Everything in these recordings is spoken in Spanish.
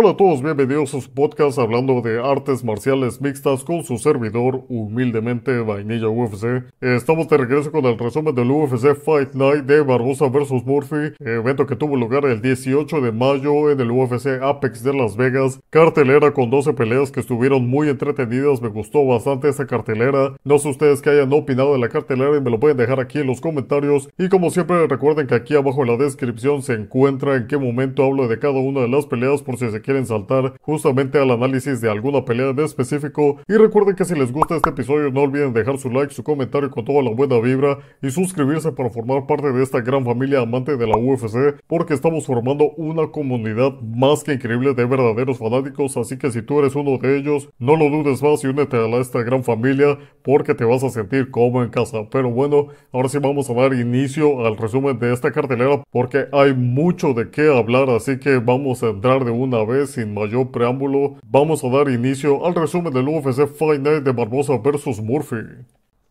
Hola a todos, bienvenidos a su podcast hablando de artes marciales mixtas con su servidor, humildemente Vainilla UFC. Estamos de regreso con el resumen del UFC Fight Night de Barbosa vs Murphy, evento que tuvo lugar el 18 de mayo en el UFC Apex de Las Vegas. Cartelera con 12 peleas que estuvieron muy entretenidas, me gustó bastante esta cartelera. No sé ustedes que hayan opinado de la cartelera y me lo pueden dejar aquí en los comentarios. Y como siempre, recuerden que aquí abajo en la descripción se encuentra en qué momento hablo de cada una de las peleas por si se quieren saltar justamente al análisis de alguna pelea en específico. Y recuerden que si les gusta este episodio no olviden dejar su like, su comentario con toda la buena vibra y suscribirse para formar parte de esta gran familia amante de la UFC porque estamos formando una comunidad más que increíble de verdaderos fanáticos. Así que si tú eres uno de ellos, no lo dudes más y únete a esta gran familia porque te vas a sentir como en casa. Pero bueno, ahora sí vamos a dar inicio al resumen de esta cartelera porque hay mucho de qué hablar, así que vamos a entrar de una sin mayor preámbulo, vamos a dar inicio al resumen del UFC Fight Night de Barbosa vs Murphy.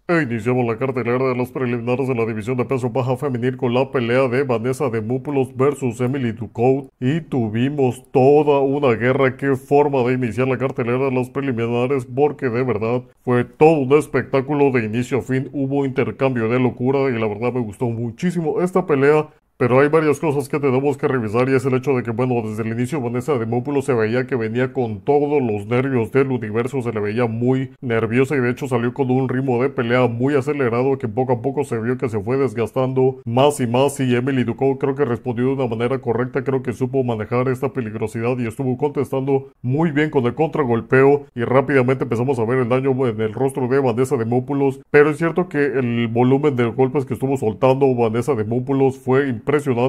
E iniciamos la cartelera de los preliminares de la división de peso baja femenil con la pelea de Vanessa de Múpulos versus Emily Ducout y tuvimos toda una guerra. Qué forma de iniciar la cartelera de los preliminares porque de verdad fue todo un espectáculo de inicio a fin. Hubo intercambio de locura y la verdad me gustó muchísimo esta pelea pero hay varias cosas que tenemos que revisar y es el hecho de que, bueno, desde el inicio Vanessa Múpulos se veía que venía con todos los nervios del universo, se le veía muy nerviosa y de hecho salió con un ritmo de pelea muy acelerado que poco a poco se vio que se fue desgastando más y más y Emily Ducou creo que respondió de una manera correcta, creo que supo manejar esta peligrosidad y estuvo contestando muy bien con el contragolpeo y rápidamente empezamos a ver el daño en el rostro de Vanessa Múpulos. pero es cierto que el volumen de golpes que estuvo soltando Vanessa Múpulos fue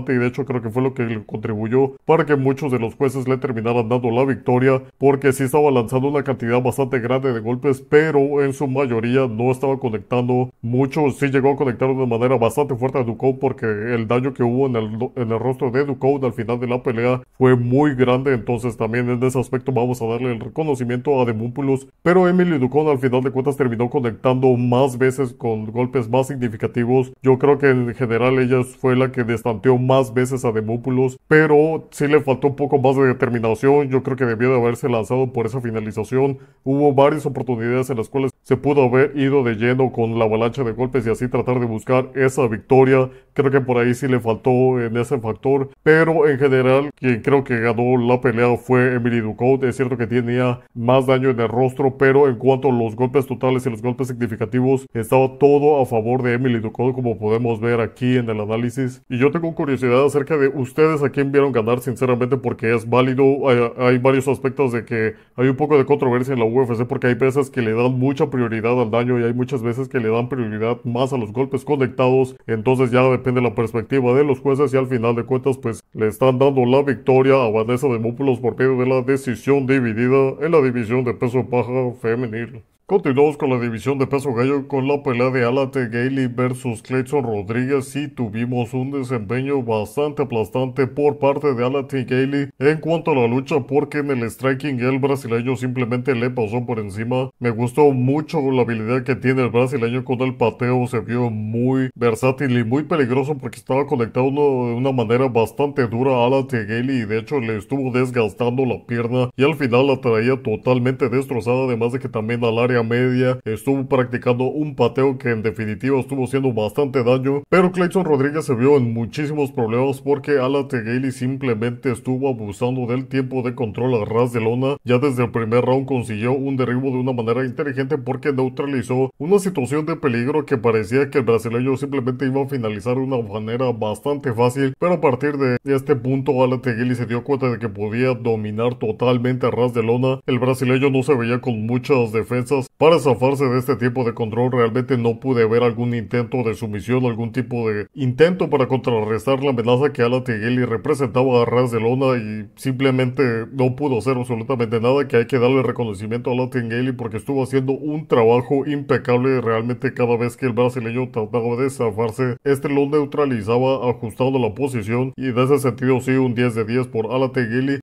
y de hecho creo que fue lo que le contribuyó para que muchos de los jueces le terminaran dando la victoria porque sí estaba lanzando una cantidad bastante grande de golpes pero en su mayoría no estaba conectando mucho, sí llegó a conectar de una manera bastante fuerte a Ducou porque el daño que hubo en el, en el rostro de Ducou al final de la pelea fue muy grande entonces también en ese aspecto vamos a darle el reconocimiento a Demúmpulos pero Emily Ducou al final de cuentas terminó conectando más veces con golpes más significativos yo creo que en general ella fue la que planteó más veces a Demópulos, pero si le faltó un poco más de determinación. Yo creo que debió de haberse lanzado por esa finalización. Hubo varias oportunidades en las cuales se pudo haber ido de lleno con la avalancha de golpes y así tratar de buscar esa victoria. Creo que por ahí sí le faltó en ese factor, pero en general, quien creo que ganó la pelea fue Emily Ducote. Es cierto que tenía más daño en el rostro, pero en cuanto a los golpes totales y los golpes significativos, estaba todo a favor de Emily Ducote, como podemos ver aquí en el análisis. Y yo con curiosidad acerca de ustedes a quién vieron ganar, sinceramente, porque es válido. Hay, varios aspectos de que hay un poco de controversia en la UFC porque hay veces que le dan mucha prioridad al daño y hay muchas veces que le dan prioridad más a los golpes conectados. Entonces ya depende la perspectiva de los jueces y al final de cuentas, pues le están dando la victoria a Vanessa de Múpulos por medio de la decisión dividida en la división de peso paja femenil. Continuamos con la división de peso gallo con la pelea de Alate Gailey versus Clayton Rodríguez y tuvimos un desempeño bastante aplastante por parte de Alate Gailey en cuanto a la lucha porque en el striking el brasileño simplemente le pasó por encima. Me gustó mucho la habilidad que tiene el brasileño con el pateo, se vio muy versátil y muy peligroso porque estaba conectado de una manera bastante dura a Alate Gailey y de hecho le estuvo desgastando la pierna y al final la traía totalmente destrozada además de que también al área media, estuvo practicando un pateo que en definitiva estuvo haciendo bastante daño, pero Clayton Rodríguez se vio en muchísimos problemas porque Alategeli simplemente estuvo abusando del tiempo de control a ras de lona, ya desde el primer round consiguió un derribo de una manera inteligente porque neutralizó una situación de peligro que parecía que el brasileño simplemente iba a finalizar de una manera bastante fácil, pero a partir de este punto Alategeli se dio cuenta de que podía dominar totalmente a ras de lona, el brasileño no se veía con muchas defensas para zafarse de este tipo de control. Realmente no pude ver algún intento de sumisión, algún tipo de intento para contrarrestar la amenaza que Ala representaba a Ras de Lona y simplemente no pudo hacer absolutamente nada. Que hay que darle reconocimiento a Ala porque estuvo haciendo un trabajo impecable realmente cada vez que el brasileño trataba de zafarse. Este lo neutralizaba ajustando la posición y de ese sentido sí un 10 de 10 por Ala que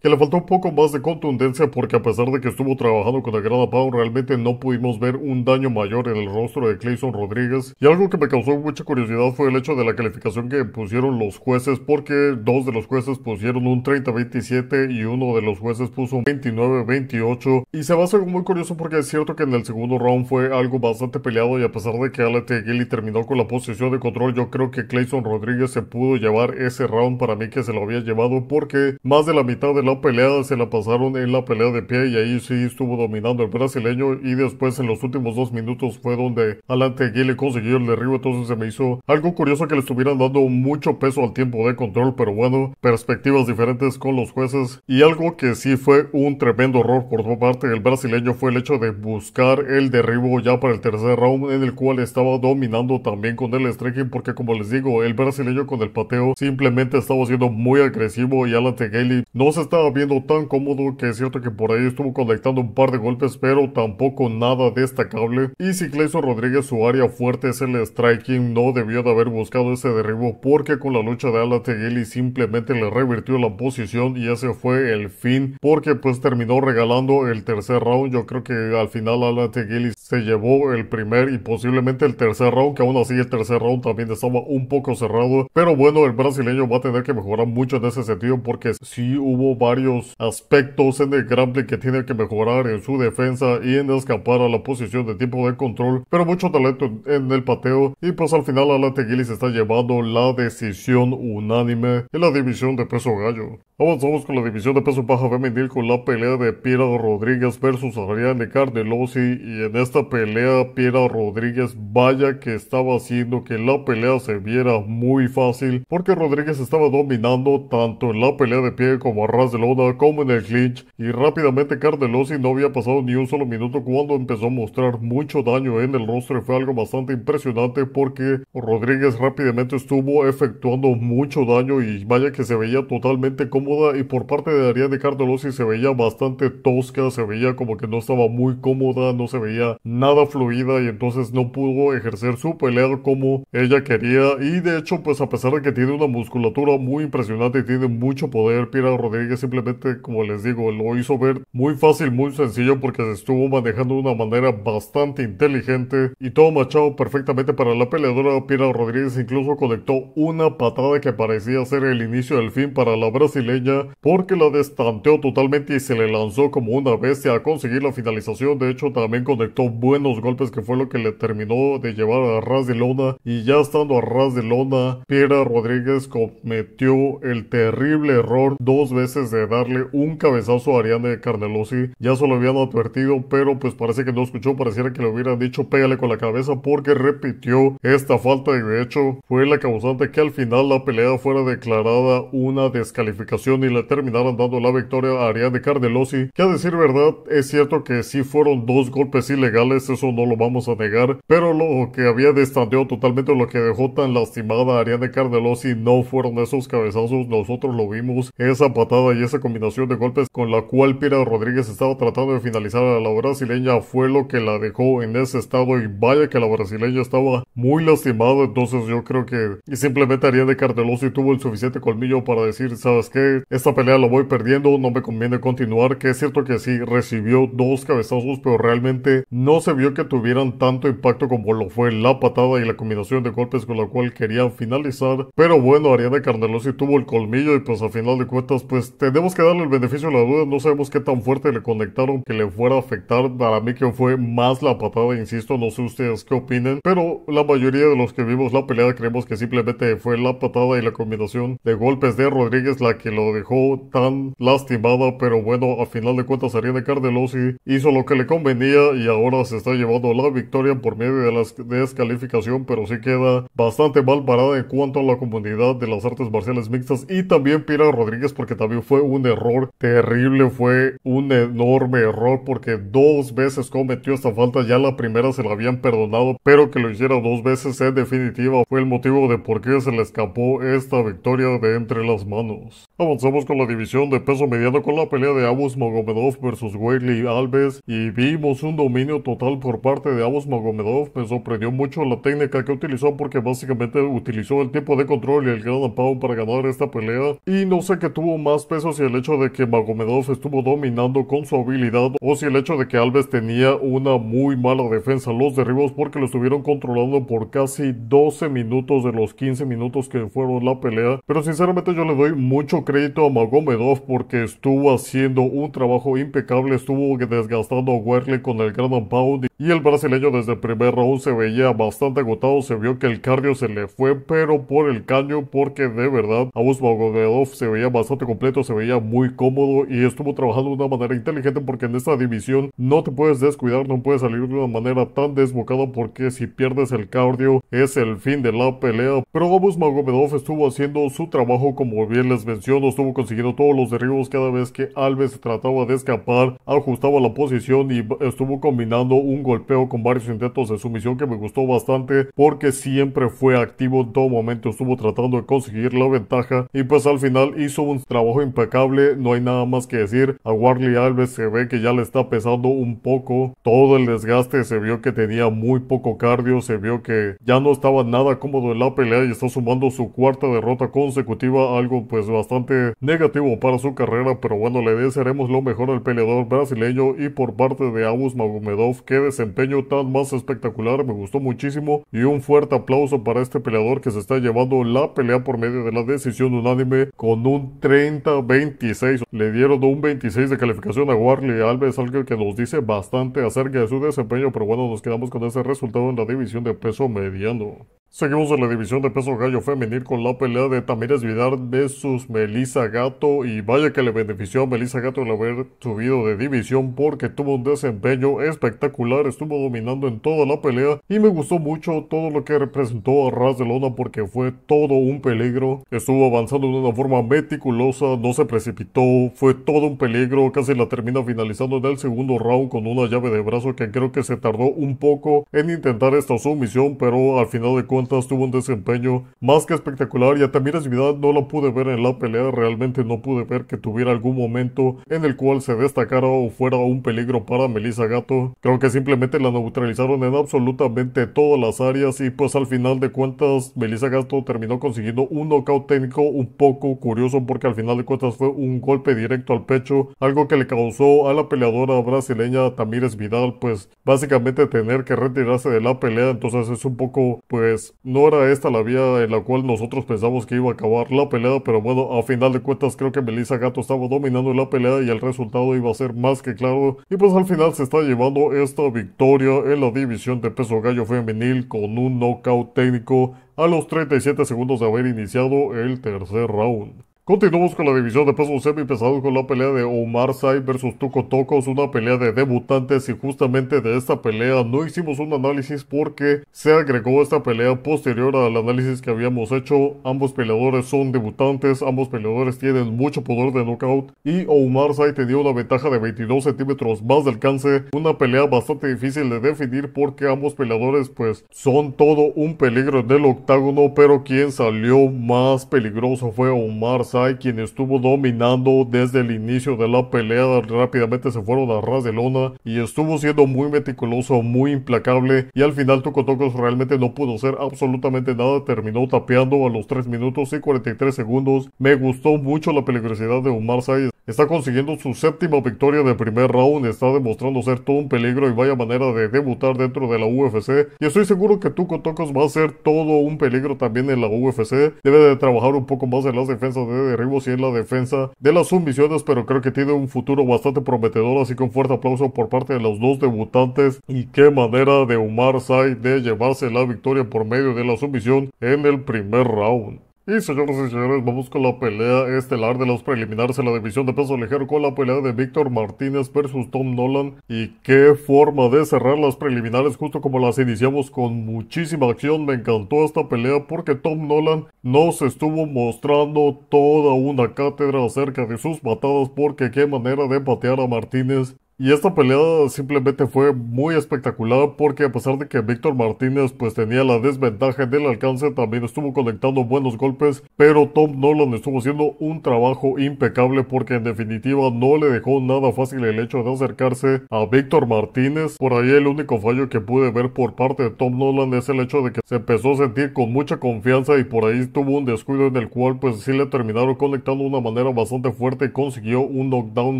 le faltó un poco más de contundencia porque a pesar de que estuvo trabajando con la Grada Pound realmente no pudo vimos ver un daño mayor en el rostro de Clayson Rodríguez y algo que me causó mucha curiosidad fue el hecho de la calificación que pusieron los jueces porque dos de los jueces pusieron un 30-27 y uno de los jueces puso un 29-28 y se va a hacer muy curioso porque es cierto que en el segundo round fue algo bastante peleado y a pesar de que Alate Gilly terminó con la posición de control yo creo que Clayson Rodríguez se pudo llevar ese round para mí que se lo había llevado porque más de la mitad de la pelea se la pasaron en la pelea de pie y ahí sí estuvo dominando el brasileño y después en los últimos dos minutos, fue donde alante Teguile consiguió el derribo. Entonces se me hizo algo curioso que le estuvieran dando mucho peso al tiempo de control, pero bueno, perspectivas diferentes con los jueces. Y algo que sí fue un tremendo error por su parte del brasileño fue el hecho de buscar el derribo ya para el tercer round, en el cual estaba dominando también con el striking, porque como les digo, el brasileño con el pateo simplemente estaba siendo muy agresivo y alante Teguile no se estaba viendo tan cómodo que es cierto que por ahí estuvo conectando un par de golpes, pero tampoco nada destacable y si Clayson Rodríguez su área fuerte es el striking, no debió de haber buscado ese derribo porque con la lucha de Alategeli simplemente le revirtió la posición y ese fue el fin porque pues terminó regalando el tercer round. Yo creo que al final Alategeli se llevó el primer y posiblemente el tercer round, que aún así el tercer round también estaba un poco cerrado. Pero bueno, el brasileño va a tener que mejorar mucho en ese sentido porque sí hubo varios aspectos en el grappling que tiene que mejorar en su defensa y en escapar a la posición de tiempo de control, pero mucho talento en, el pateo y pues al final Tequila se está llevando la decisión unánime en la división de peso gallo. Avanzamos con la división de peso paja femenil con la pelea de Piera Rodríguez versus Ariane Cardelosi. y en esta pelea Piera Rodríguez vaya que estaba haciendo que la pelea se viera muy fácil porque Rodríguez estaba dominando tanto en la pelea de pie como a ras de lona como en el clinch y rápidamente Cardelosi no había pasado ni un solo minuto cuando empezó a mostrar mucho daño en el rostro y fue algo bastante impresionante porque Rodríguez rápidamente estuvo efectuando mucho daño y vaya que se veía totalmente cómoda y por parte de de Cardolosi se veía bastante tosca, se veía como que no estaba muy cómoda, no se veía nada fluida y entonces no pudo ejercer su pelea como ella quería y de hecho pues a pesar de que tiene una musculatura muy impresionante y tiene mucho poder, Pira Rodríguez simplemente como les digo lo hizo ver muy fácil, muy sencillo porque se estuvo manejando una manera bastante inteligente y todo machado perfectamente para la peleadora Pira Rodríguez incluso conectó una patada que parecía ser el inicio del fin para la brasileña porque la destanteó totalmente y se le lanzó como una bestia a conseguir la finalización de hecho también conectó buenos golpes que fue lo que le terminó de llevar a ras de lona y ya estando a ras de lona Pira Rodríguez cometió el terrible error dos veces de darle un cabezazo a Ariane Carnelosi ya se lo habían advertido pero pues parece que no escuchó pareciera que le hubieran dicho pégale con la cabeza porque repitió esta falta y de hecho fue la causante que al final la pelea fuera declarada una descalificación y le terminaran dando la victoria a Ariane Cardelosi, que a decir verdad es cierto que sí fueron dos golpes ilegales, eso no lo vamos a negar, pero lo que había destanteado totalmente lo que dejó tan lastimada a Ariane Cardelosi no fueron esos cabezazos, nosotros lo vimos, esa patada y esa combinación de golpes con la cual Pira Rodríguez estaba tratando de finalizar a la brasileña fue lo que la dejó en ese estado y vaya que la brasileña estaba muy lastimada, entonces yo creo que simplemente haría de y tuvo el suficiente colmillo para decir, ¿sabes qué? Esta pelea la voy perdiendo, no me conviene continuar, que es cierto que sí, recibió dos cabezazos, pero realmente no se vio que tuvieran tanto impacto como lo fue la patada y la combinación de golpes con la cual querían finalizar, pero bueno, Ariadne Cardelosi tuvo el colmillo y pues a final de cuentas pues tenemos que darle el beneficio de la duda, no sabemos qué tan fuerte le conectaron que le fuera a afectar, para mí que fue más la patada, insisto, no sé ustedes qué opinan, pero la mayoría de los que vimos la pelea creemos que simplemente fue la patada y la combinación de golpes de Rodríguez la que lo dejó tan lastimada, pero bueno, a final de cuentas Ariane Cardelosi hizo lo que le convenía y ahora se está llevando la victoria por medio de la descalificación, pero sí queda bastante mal parada en cuanto a la comunidad de las artes marciales mixtas y también Pira Rodríguez porque también fue un error terrible, fue un enorme error porque dos veces cometió esta falta ya la primera se la habían perdonado, pero que lo hiciera dos veces en definitiva fue el motivo de por qué se le escapó esta victoria de entre las manos. Avanzamos con la división de peso mediano con la pelea de Abus Magomedov versus Wayley Alves y vimos un dominio total por parte de Abus Magomedov. Me sorprendió mucho la técnica que utilizó porque básicamente utilizó el tiempo de control y el gran pound para ganar esta pelea y no sé qué tuvo más peso si el hecho de que Magomedov estuvo dominando con su habilidad o si el hecho de que Alves tenía una muy mala defensa. Los derribos porque lo estuvieron controlando por casi 12 minutos de los 15 minutos que fueron la pelea. Pero sinceramente yo le doy mucho crédito a Magomedov porque estuvo haciendo un trabajo impecable. Estuvo desgastando a Werley con el gran pound. Y el brasileño desde el primer round se veía bastante agotado. Se vio que el cardio se le fue, pero por el caño, porque de verdad Abus Magomedov se veía bastante completo, se veía muy cómodo y estuvo trabajando de una manera inteligente porque en esta división no te puedes descuidar no puedes salir de una manera tan desbocada porque si pierdes el cardio es el fin de la pelea. Pero Gabus Magomedov estuvo haciendo su trabajo como bien les menciono, estuvo consiguiendo todos los derribos cada vez que Alves trataba de escapar, ajustaba la posición y estuvo combinando un golpeo con varios intentos de sumisión que me gustó bastante porque siempre fue activo en todo momento, estuvo tratando de conseguir la ventaja y pues al final hizo un trabajo impecable, no hay nada más que decir, a Warley Alves se ve que ya le está pesando un poco todo el desgaste, se vio que tenía muy poco cardio, se vio que ya no estaba nada cómodo en la pelea y está sumando su cuarta derrota consecutiva, algo pues bastante negativo para su carrera, pero bueno, le desearemos lo mejor al peleador brasileño y por parte de Abus Magomedov, que desempeño tan más espectacular, me gustó muchísimo y un fuerte aplauso para este peleador que se está llevando la pelea por medio de la decisión unánime con un 30-26, le dieron un 26 de calificación a Warley Alves, algo que nos dice bastante acerca de su desempeño, pero bueno, nos quedamos con ese resultado en la división de peso mediano. Seguimos en la división de peso gallo femenil con la pelea de Tamires Vidal vs Melissa Gato y vaya que le benefició a Melissa Gato el haber subido de división porque tuvo un desempeño espectacular, estuvo dominando en toda la pelea y me gustó mucho todo lo que representó a Ras de Lona porque fue todo un peligro, estuvo avanzando de una forma meticulosa, no se precipitó, fue todo un peligro, casi la termina finalizando en el segundo round con una llave de brazo que creo que se tardó un poco en intentar esta sumisión pero al final de cuentas tuvo un desempeño más que espectacular y a Tamires Vidal no la pude ver en la pelea, realmente no pude ver que tuviera algún momento en el cual se destacara o fuera un peligro para Melissa Gato. Creo que simplemente la neutralizaron en absolutamente todas las áreas y pues al final de cuentas Melissa Gato terminó consiguiendo un nocaut técnico un poco curioso porque al final de cuentas fue un golpe directo al pecho, algo que le causó a la peleadora brasileña Tamires Vidal pues básicamente tener que retirarse de la pelea, entonces es un poco pues no era esta la vía en la cual nosotros pensamos que iba a acabar la pelea, pero bueno, a final de cuentas creo que Melissa Gato estaba dominando la pelea y el resultado iba a ser más que claro. Y pues al final se está llevando esta victoria en la división de peso gallo femenil con un nocaut técnico a los 37 segundos de haber iniciado el tercer round. Continuamos con la división de peso semi-pesado con la pelea de Omar Sai versus Tuco Tocos, una pelea de debutantes y justamente de esta pelea no hicimos un análisis porque se agregó esta pelea posterior al análisis que habíamos hecho. Ambos peleadores son debutantes, ambos peleadores tienen mucho poder de knockout y Omar Sai tenía una ventaja de 22 centímetros más de alcance, una pelea bastante difícil de definir porque ambos peleadores pues son todo un peligro en el octágono, pero quien salió más peligroso fue Omar Sai quien estuvo dominando desde el inicio de la pelea, rápidamente se fueron a ras de lona y estuvo siendo muy meticuloso, muy implacable y al final Tukotokos Tokos realmente no pudo hacer absolutamente nada, terminó tapeando a los 3 minutos y 43 segundos. Me gustó mucho la peligrosidad de Omar Sai, está consiguiendo su séptima victoria de primer round, está demostrando ser todo un peligro y vaya manera de debutar dentro de la UFC y estoy seguro que Tuco Tokos va a ser todo un peligro también en la UFC, debe de trabajar un poco más en las defensas de derribos y en la defensa de las sumisiones, pero creo que tiene un futuro bastante prometedor, así que un fuerte aplauso por parte de los dos debutantes y qué manera de Omar Sai de llevarse la victoria por medio de la sumisión en el primer round. Y señoras y señores, vamos con la pelea estelar de los preliminares en la división de peso ligero con la pelea de Víctor Martínez versus Tom Nolan. Y qué forma de cerrar las preliminares justo como las iniciamos con muchísima acción. Me encantó esta pelea porque Tom Nolan nos estuvo mostrando toda una cátedra acerca de sus patadas porque qué manera de patear a Martínez y esta pelea simplemente fue muy espectacular porque a pesar de que Víctor Martínez pues tenía la desventaja del alcance, también estuvo conectando buenos golpes, pero Tom Nolan estuvo haciendo un trabajo impecable porque en definitiva no le dejó nada fácil el hecho de acercarse a Víctor Martínez. Por ahí el único fallo que pude ver por parte de Tom Nolan es el hecho de que se empezó a sentir con mucha confianza y por ahí tuvo un descuido en el cual pues sí le terminaron conectando de una manera bastante fuerte y consiguió un knockdown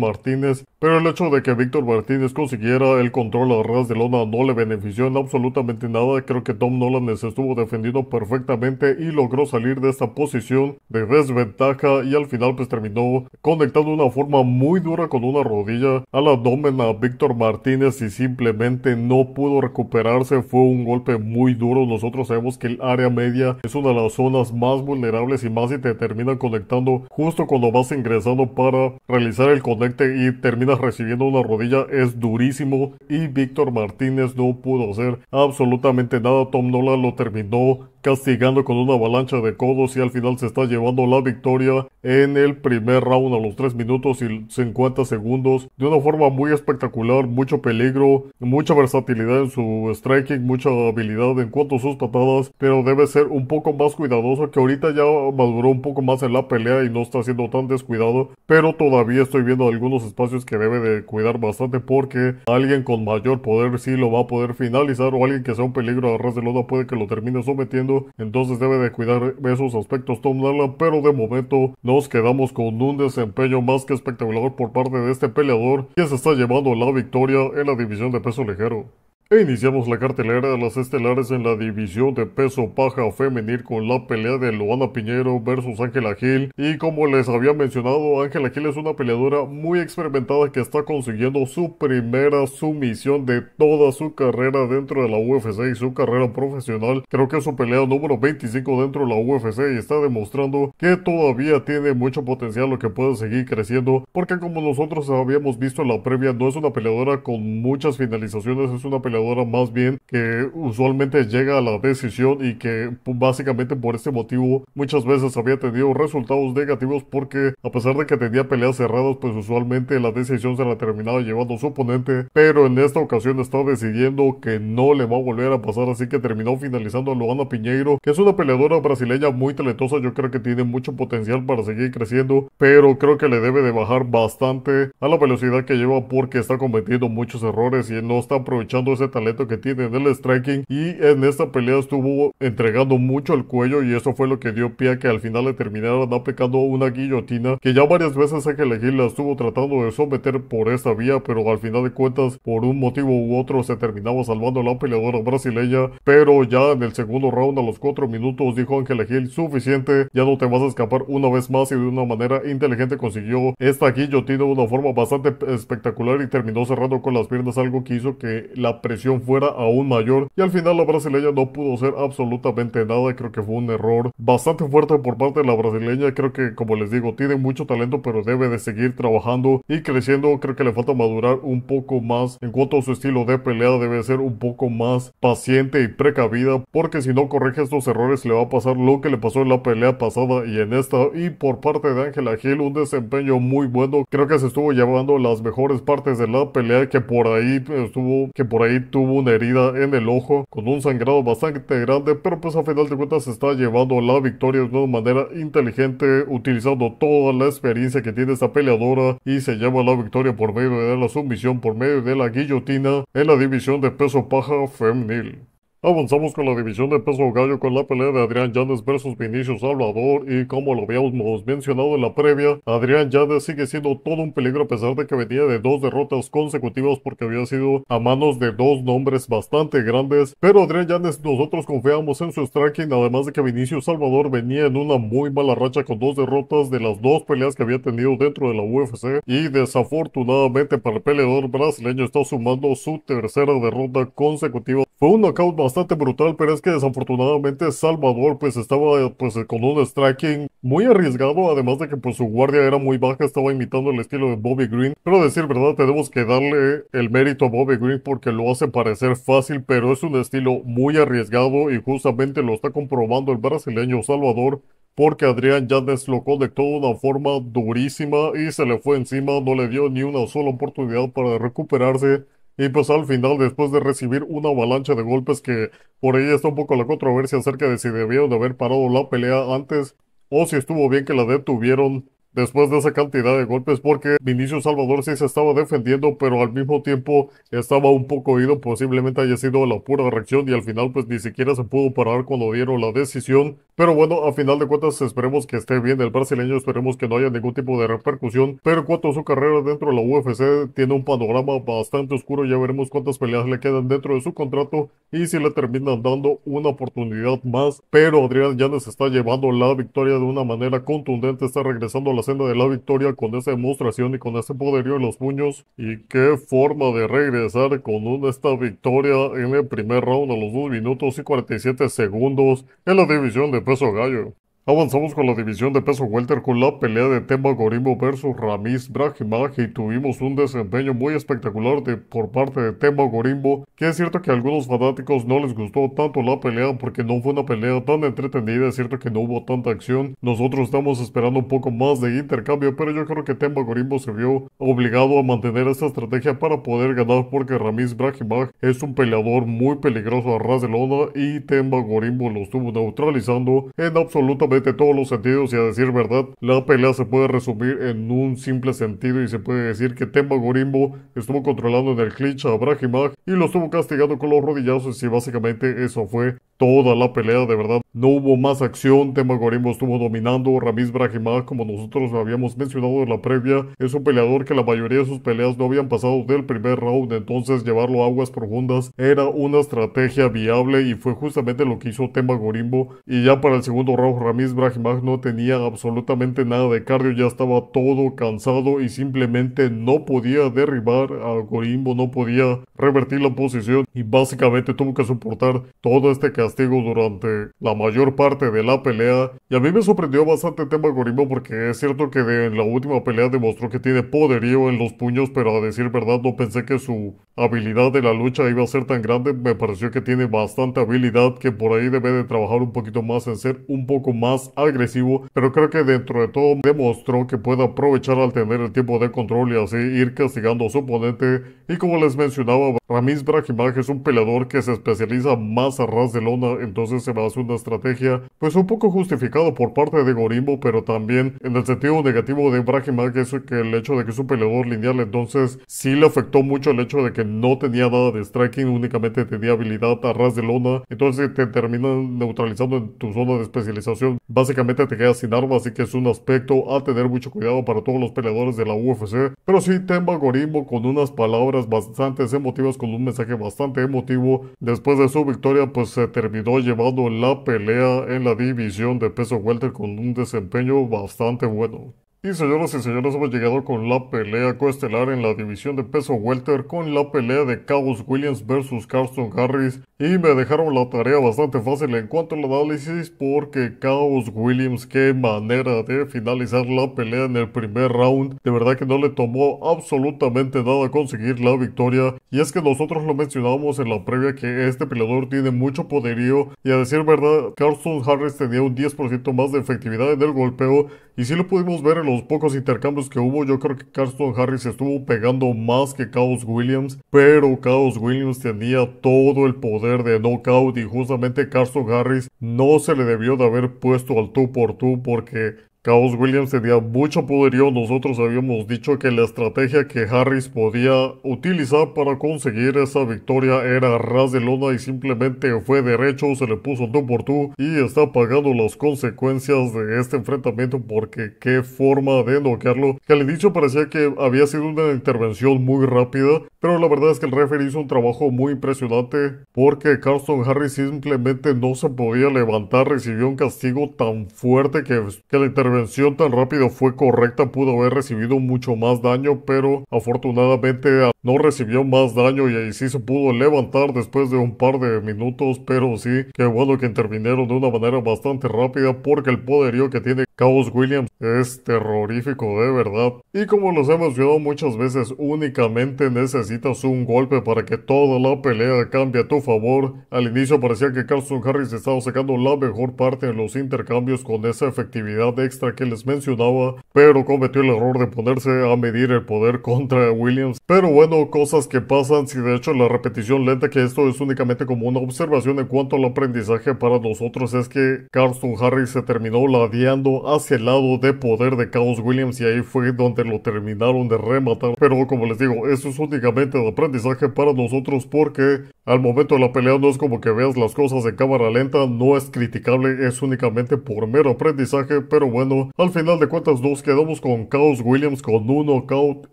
Martínez, pero el hecho de que Víctor Martínez consiguiera el control a ras de lona no le benefició en absolutamente nada. Creo que Tom Nolan se estuvo defendiendo perfectamente y logró salir de esta posición de desventaja y al final pues terminó conectando una forma muy dura con una rodilla al abdomen a Víctor Martínez y simplemente no pudo recuperarse. Fue un golpe muy duro. Nosotros sabemos que el área media es una de las zonas más vulnerables y más si te termina conectando justo cuando vas ingresando para realizar el conecte y terminas recibiendo una rodilla es durísimo y Víctor Martínez no pudo hacer absolutamente nada. Tom Nolan lo terminó castigando con una avalancha de codos y al final se está llevando la victoria en el primer round a los 3 minutos y 50 segundos de una forma muy espectacular, mucho peligro, mucha versatilidad en su striking, mucha habilidad en cuanto a sus patadas, pero debe ser un poco más cuidadoso que ahorita ya maduró un poco más en la pelea y no está siendo tan descuidado, pero todavía estoy viendo algunos espacios que debe de cuidar bastante porque alguien con mayor poder sí lo va a poder finalizar o alguien que sea un peligro a ras de lona puede que lo termine sometiendo entonces debe de cuidar esos aspectos Tom pero de momento nos quedamos con un desempeño más que espectacular por parte de este peleador que se está llevando la victoria en la división de peso ligero. E iniciamos la cartelera de las estelares en la división de peso paja femenil con la pelea de Luana Piñero versus Ángela Gil. Y como les había mencionado, Ángela Gil es una peleadora muy experimentada que está consiguiendo su primera sumisión de toda su carrera dentro de la UFC y su carrera profesional. Creo que es su pelea número 25 dentro de la UFC y está demostrando que todavía tiene mucho potencial lo que puede seguir creciendo. Porque como nosotros habíamos visto en la previa, no es una peleadora con muchas finalizaciones, es una peleadora peleadora más bien que usualmente llega a la decisión y que básicamente por este motivo muchas veces había tenido resultados negativos porque a pesar de que tenía peleas cerradas pues usualmente la decisión se la terminaba llevando su oponente pero en esta ocasión está decidiendo que no le va a volver a pasar así que terminó finalizando a Luana Piñeiro que es una peleadora brasileña muy talentosa yo creo que tiene mucho potencial para seguir creciendo pero creo que le debe de bajar bastante a la velocidad que lleva porque está cometiendo muchos errores y no está aprovechando ese talento que tiene en el striking y en esta pelea estuvo entregando mucho el cuello y eso fue lo que dio pie a que al final le terminaran aplicando una guillotina que ya varias veces que Gil la estuvo tratando de someter por esta vía pero al final de cuentas por un motivo u otro se terminaba salvando la peleadora brasileña pero ya en el segundo round a los cuatro minutos dijo Ángel Gil suficiente ya no te vas a escapar una vez más y de una manera inteligente consiguió esta guillotina de una forma bastante espectacular y terminó cerrando con las piernas algo que hizo que la presión fuera aún mayor y al final la brasileña no pudo hacer absolutamente nada. Creo que fue un error bastante fuerte por parte de la brasileña. Creo que, como les digo, tiene mucho talento, pero debe de seguir trabajando y creciendo. Creo que le falta madurar un poco más en cuanto a su estilo de pelea. Debe ser un poco más paciente y precavida, porque si no corrige estos errores, le va a pasar lo que le pasó en la pelea pasada y en esta. Y por parte de Ángela Gil, un desempeño muy bueno. Creo que se estuvo llevando las mejores partes de la pelea que por ahí estuvo, que por ahí tuvo una herida en el ojo con un sangrado bastante grande, pero pues a final de cuentas se está llevando la victoria de una manera inteligente, utilizando toda la experiencia que tiene esta peleadora y se lleva la victoria por medio de la sumisión, por medio de la guillotina en la división de peso paja femenil. Avanzamos con la división de peso gallo con la pelea de Adrián Yanes versus Vinicius Salvador y como lo habíamos mencionado en la previa, Adrián Yanes sigue siendo todo un peligro a pesar de que venía de dos derrotas consecutivas porque había sido a manos de dos nombres bastante grandes, pero Adrián Yanes nosotros confiamos en su striking además de que Vinicius Salvador venía en una muy mala racha con dos derrotas de las dos peleas que había tenido dentro de la UFC y desafortunadamente para el peleador brasileño está sumando su tercera derrota consecutiva fue un knockout bastante brutal, pero es que desafortunadamente Salvador pues estaba pues con un striking muy arriesgado, además de que pues su guardia era muy baja, estaba imitando el estilo de Bobby Green. Pero decir verdad, tenemos que darle el mérito a Bobby Green porque lo hace parecer fácil, pero es un estilo muy arriesgado y justamente lo está comprobando el brasileño Salvador porque Adrián ya deslocó de toda una forma durísima y se le fue encima, no le dio ni una sola oportunidad para recuperarse y pues al final, después de recibir una avalancha de golpes que por ahí está un poco la controversia acerca de si debieron haber parado la pelea antes o si estuvo bien que la detuvieron después de esa cantidad de golpes porque Vinicio Salvador sí se estaba defendiendo, pero al mismo tiempo estaba un poco ido, posiblemente haya sido la pura reacción y al final pues ni siquiera se pudo parar cuando dieron la decisión. Pero bueno, a final de cuentas esperemos que esté bien el brasileño, esperemos que no haya ningún tipo de repercusión, pero en cuanto a su carrera dentro de la UFC tiene un panorama bastante oscuro, ya veremos cuántas peleas le quedan dentro de su contrato y si le terminan dando una oportunidad más, pero Adrián ya nos está llevando la victoria de una manera contundente, está regresando a las senda de la victoria con esa demostración y con ese poderío en los puños. Y qué forma de regresar con esta victoria en el primer round a los 2 minutos y 47 segundos en la división de peso gallo. Avanzamos con la división de peso welter con la pelea de Temba Gorimbo versus Ramiz Brahimaj y tuvimos un desempeño muy espectacular de, por parte de Temba Gorimbo, que es cierto que a algunos fanáticos no les gustó tanto la pelea porque no fue una pelea tan entretenida, es cierto que no hubo tanta acción, nosotros estamos esperando un poco más de intercambio, pero yo creo que Temba Gorimbo se vio obligado a mantener esta estrategia para poder ganar porque Ramiz Brahimaj es un peleador muy peligroso a ras de lona y Temba Gorimbo lo estuvo neutralizando en absolutamente de todos los sentidos y a decir verdad, la pelea se puede resumir en un simple sentido y se puede decir que Temba Gorimbo estuvo controlando en el clinch a Brahimag y lo estuvo castigando con los rodillazos y básicamente eso fue toda la pelea, de verdad. No hubo más acción, Gorimbo estuvo dominando, Ramiz Brahimaj como nosotros lo habíamos mencionado en la previa, es un peleador que la mayoría de sus peleas no habían pasado del primer round, entonces llevarlo a aguas profundas era una estrategia viable y fue justamente lo que hizo Temagorimbo. Y ya para el segundo round, Ramiz Brahimaj no tenía absolutamente nada de cardio, ya estaba todo cansado y simplemente no podía derribar a Gorimbo, no podía revertir la posición y básicamente tuvo que soportar todo este castigo durante la mayor parte de la pelea. Y a mí me sorprendió bastante el tema Gorimbo porque es cierto que en la última pelea demostró que tiene poderío en los puños, pero a decir verdad no pensé que su habilidad de la lucha iba a ser tan grande. Me pareció que tiene bastante habilidad, que por ahí debe de trabajar un poquito más en ser un poco más agresivo, pero creo que dentro de todo demostró que puede aprovechar al tener el tiempo de control y así ir castigando a su oponente. Y como les mencionaba, Ramis Brahimaj es un peleador que se especializa más a ras del entonces se me hace una estrategia pues un poco justificado por parte de Gorimbo, pero también en el sentido negativo de Brahimag. que es que el hecho de que es un peleador lineal, entonces sí le afectó mucho el hecho de que no tenía nada de striking, únicamente tenía habilidad a ras de lona, entonces te terminan neutralizando en tu zona de especialización, básicamente te quedas sin arma, así que es un aspecto a tener mucho cuidado para todos los peleadores de la UFC, pero sí Temba Gorimbo con unas palabras bastante emotivas, con un mensaje bastante emotivo, después de su victoria pues se terminó terminó llevando la pelea en la división de peso welter con un desempeño bastante bueno. Y señoras y señores, hemos llegado con la pelea coestelar en la división de peso welter con la pelea de Cabos Williams versus Carson Harris. Y me dejaron la tarea bastante fácil en cuanto al análisis porque Cabos Williams, qué manera de finalizar la pelea en el primer round. De verdad que no le tomó absolutamente nada conseguir la victoria. Y es que nosotros lo mencionábamos en la previa que este peleador tiene mucho poderío. Y a decir verdad, Carson Harris tenía un 10% más de efectividad en el golpeo. Y si lo pudimos ver en los los pocos intercambios que hubo, yo creo que Carson Harris estuvo pegando más que Chaos Williams, pero Chaos Williams tenía todo el poder de knockout y justamente Carson Harris no se le debió de haber puesto al tú por tú porque Chaos Williams tenía mucho poderío. Nosotros habíamos dicho que la estrategia que Harris podía utilizar para conseguir esa victoria era ras de lona y simplemente fue derecho, se le puso tú por tú y está pagando las consecuencias de este enfrentamiento porque qué forma de noquearlo. Que al inicio parecía que había sido una intervención muy rápida, pero la verdad es que el referee hizo un trabajo muy impresionante porque Carson Harris simplemente no se podía levantar, recibió un castigo tan fuerte que, que la intervención intervención tan rápida fue correcta, pudo haber recibido mucho más daño, pero afortunadamente ah, no recibió más daño y ahí sí se pudo levantar después de un par de minutos, pero sí, qué bueno que intervinieron de una manera bastante rápida porque el poderío que tiene Chaos Williams es terrorífico de verdad. Y como los hemos mencionado muchas veces, únicamente necesitas un golpe para que toda la pelea cambie a tu favor. Al inicio parecía que Carlson Harris estaba sacando la mejor parte en los intercambios con esa efectividad extra que les mencionaba, pero cometió el error de ponerse a medir el poder contra Williams. Pero bueno, cosas que pasan si de hecho la repetición lenta que esto es únicamente como una observación en cuanto al aprendizaje para nosotros es que Carlson Harris se terminó ladeando hacia el lado de poder de Chaos Williams y ahí fue donde lo terminaron de rematar. Pero como les digo, eso es únicamente de aprendizaje para nosotros porque al momento de la pelea no es como que veas las cosas en cámara lenta, no es criticable, es únicamente por mero aprendizaje. Pero bueno, al final de cuentas nos quedamos con Chaos Williams con un knockout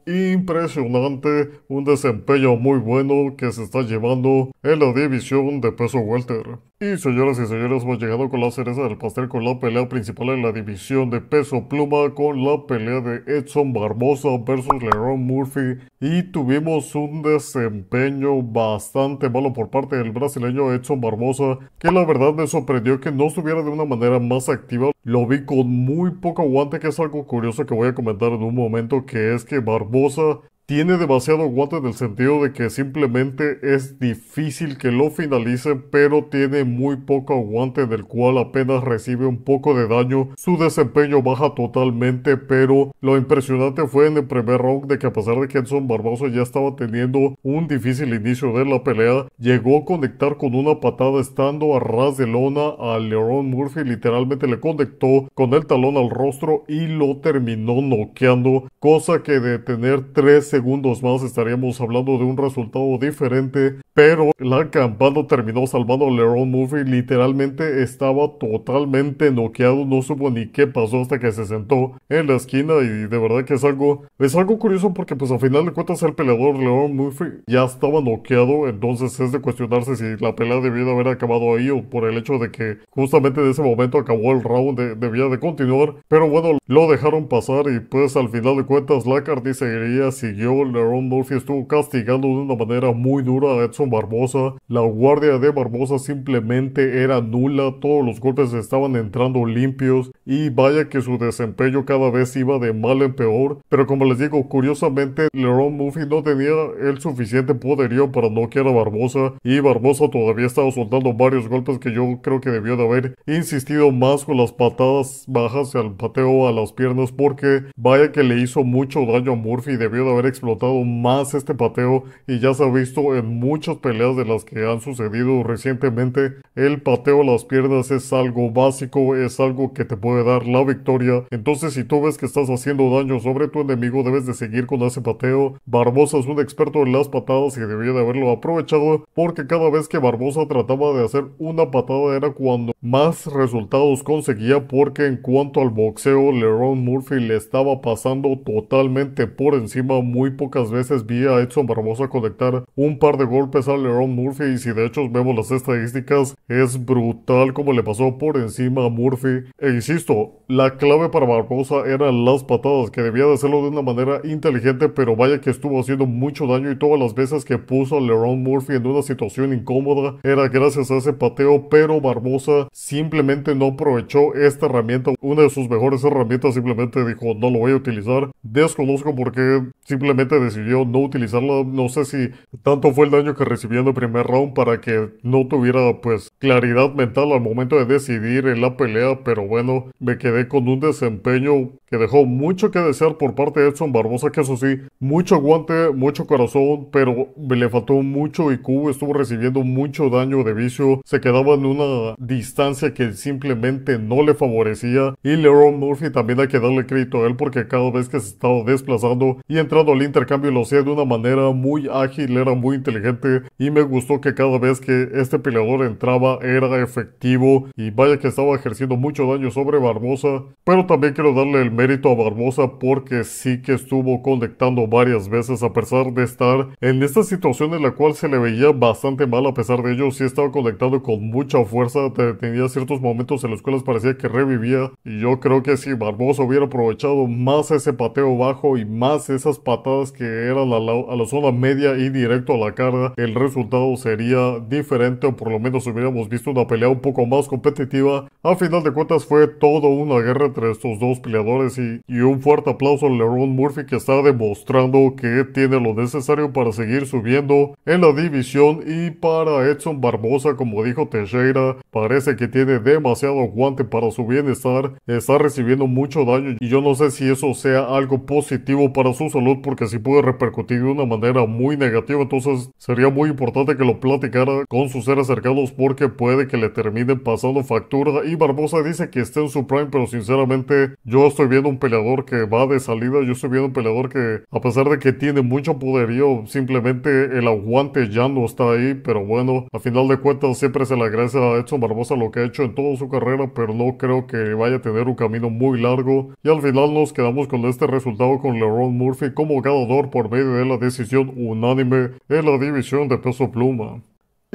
impresionante, un desempeño muy bueno que se está llevando en la división de peso welter. Y señoras y señores, hemos llegado con la cereza del pastel con la pelea principal en la división de peso pluma con la pelea de Edson Barbosa versus Leroy Murphy y tuvimos un desempeño bastante malo por parte del brasileño Edson Barbosa que la verdad me sorprendió que no estuviera de una manera más activa. Lo vi con muy poco aguante que es algo curioso que voy a comentar en un momento que es que Barbosa tiene demasiado aguante en el sentido de que simplemente es difícil que lo finalice pero tiene muy poco aguante del cual apenas recibe un poco de daño, su desempeño baja totalmente, pero lo impresionante fue en el primer round de que a pesar de que Edson Barbosa ya estaba teniendo un difícil inicio de la pelea, llegó a conectar con una patada estando a ras de lona a Leon Murphy, literalmente le conectó con el talón al rostro y lo terminó noqueando, cosa que de tener tres segundos más estaríamos hablando de un resultado diferente, pero la campana terminó salvando a Leron Murphy, literalmente estaba totalmente noqueado, no supo ni qué pasó hasta que se sentó en la esquina y de verdad que es algo, es algo curioso porque pues al final de cuentas el peleador León Murphy ya estaba noqueado, entonces es de cuestionarse si la pelea de haber acabado ahí o por el hecho de que justamente en ese momento acabó el round, debía de continuar, pero bueno, lo dejaron pasar y pues al final de cuentas la carnicería siguió consiguió, Murphy estuvo castigando de una manera muy dura a Edson Barbosa. La guardia de Barbosa simplemente era nula, todos los golpes estaban entrando limpios y vaya que su desempeño cada vez iba de mal en peor. Pero como les digo, curiosamente, Leron Murphy no tenía el suficiente poderío para noquear a Barbosa y Barbosa todavía estaba soltando varios golpes que yo creo que debió de haber insistido más con las patadas bajas al pateo a las piernas porque vaya que le hizo mucho daño a Murphy, debió de haber explotado más este pateo y ya se ha visto en muchas peleas de las que han sucedido recientemente. El pateo a las piernas es algo básico, es algo que te puede dar la victoria. Entonces si tú ves que estás haciendo daño sobre tu enemigo debes de seguir con ese pateo. Barbosa es un experto en las patadas y debía de haberlo aprovechado porque cada vez que Barbosa trataba de hacer una patada era cuando más resultados conseguía porque en cuanto al boxeo, Leron Murphy le estaba pasando totalmente por encima muy pocas veces vi a Edson Barbosa conectar un par de golpes a León Murphy y si de hecho vemos las estadísticas, es brutal como le pasó por encima a Murphy. E insisto, la clave para Barbosa eran las patadas, que debía de hacerlo de una manera inteligente, pero vaya que estuvo haciendo mucho daño y todas las veces que puso a Lerone Murphy en una situación incómoda era gracias a ese pateo, pero Barbosa simplemente no aprovechó esta herramienta, una de sus mejores herramientas, simplemente dijo no lo voy a utilizar. Desconozco por qué simplemente decidió no utilizarla. No sé si tanto fue el daño que recibió en el primer round para que no tuviera pues claridad mental al momento de decidir en la pelea, pero bueno, me quedé con un desempeño que dejó mucho que desear por parte de Edson Barbosa, que eso sí, mucho aguante, mucho corazón, pero me le faltó mucho IQ, estuvo recibiendo mucho daño de vicio, se quedaba en una distancia que simplemente no le favorecía y Leroy Murphy también hay que darle crédito a él porque cada vez que se estaba desplazando y entrando al intercambio lo hacía de una manera muy ágil, era muy inteligente y me gustó que cada vez que este peleador entraba era efectivo y vaya que estaba ejerciendo mucho daño sobre Barbosa, pero también quiero darle el mérito a Barbosa porque sí que estuvo conectando varias veces a pesar de estar en esta situación en la cual se le veía bastante mal a pesar de ello, sí estaba conectado con mucha fuerza, tenía ciertos momentos en los cuales parecía que revivía y yo creo que si Barbosa hubiera aprovechado más ese pateo bajo y más esas patadas que era a la zona media y directo a la cara, el resultado sería diferente o por lo menos hubiéramos visto una pelea un poco más competitiva. A final de cuentas fue toda una guerra entre estos dos peleadores y, un fuerte aplauso a Lerone Murphy que está demostrando que tiene lo necesario para seguir subiendo en la división y para Edson Barbosa como dijo Teixeira parece que tiene demasiado guante para su bienestar, está recibiendo mucho daño y yo no sé si eso sea algo positivo para su salud porque si puede repercutir de una manera muy negativa, entonces sería muy importante que lo platicara con sus seres cercanos porque puede que le terminen pasando factura y Barbosa dice que está en su prime, pero sinceramente yo estoy viendo un peleador que va de salida, yo estoy viendo un peleador que a pesar de que tiene mucho poderío, simplemente el aguante ya no está ahí, pero bueno, a final de cuentas siempre se le agradece a Edson Barbosa lo que ha hecho en toda su carrera, pero no creo que vaya a tener un camino muy largo y al final nos quedamos con este resultado con LeRon Murphy como por medio de la decisión unánime en la división de peso pluma.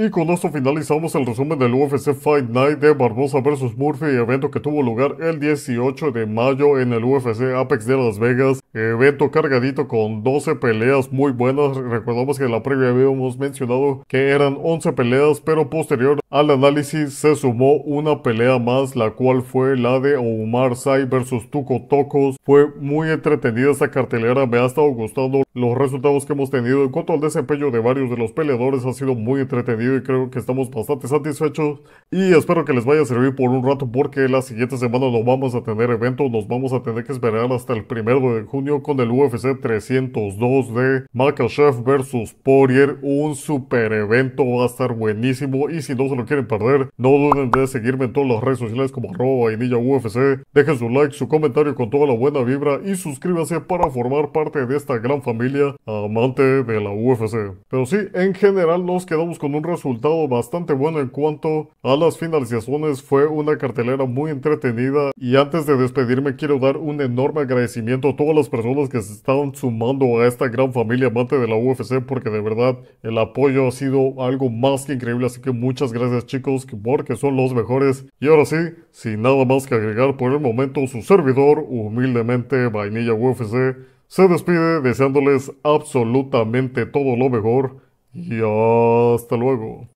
Y con esto finalizamos el resumen del UFC Fight Night de Barbosa vs Murphy, evento que tuvo lugar el 18 de mayo en el UFC Apex de Las Vegas. Evento cargadito con 12 peleas muy buenas. Recordamos que en la previa habíamos mencionado que eran 11 peleas, pero posterior al análisis se sumó una pelea más, la cual fue la de Omar Sai vs Tuco Tocos. Fue muy entretenida esta cartelera, me ha estado gustando los resultados que hemos tenido en cuanto al desempeño de varios de los peleadores, ha sido muy entretenido y creo que estamos bastante satisfechos y espero que les vaya a servir por un rato porque la siguiente semana no vamos a tener evento, nos vamos a tener que esperar hasta el primero de junio con el UFC 302 de Sheff versus Poirier, un super evento, va a estar buenísimo y si no se lo quieren perder, no duden de seguirme en todas las redes sociales como arroba UFC, dejen su like, su comentario con toda la buena vibra y suscríbanse para formar parte de esta gran familia amante de la UFC. Pero sí, en general nos quedamos con un resultado bastante bueno en cuanto a las finalizaciones. Fue una cartelera muy entretenida. Y antes de despedirme, quiero dar un enorme agradecimiento a todas las personas que se están sumando a esta gran familia amante de la UFC, porque de verdad el apoyo ha sido algo más que increíble. Así que muchas gracias, chicos, porque son los mejores. Y ahora sí, sin nada más que agregar por el momento, su servidor, humildemente Vainilla UFC, se despide deseándoles absolutamente todo lo mejor. Y hasta luego.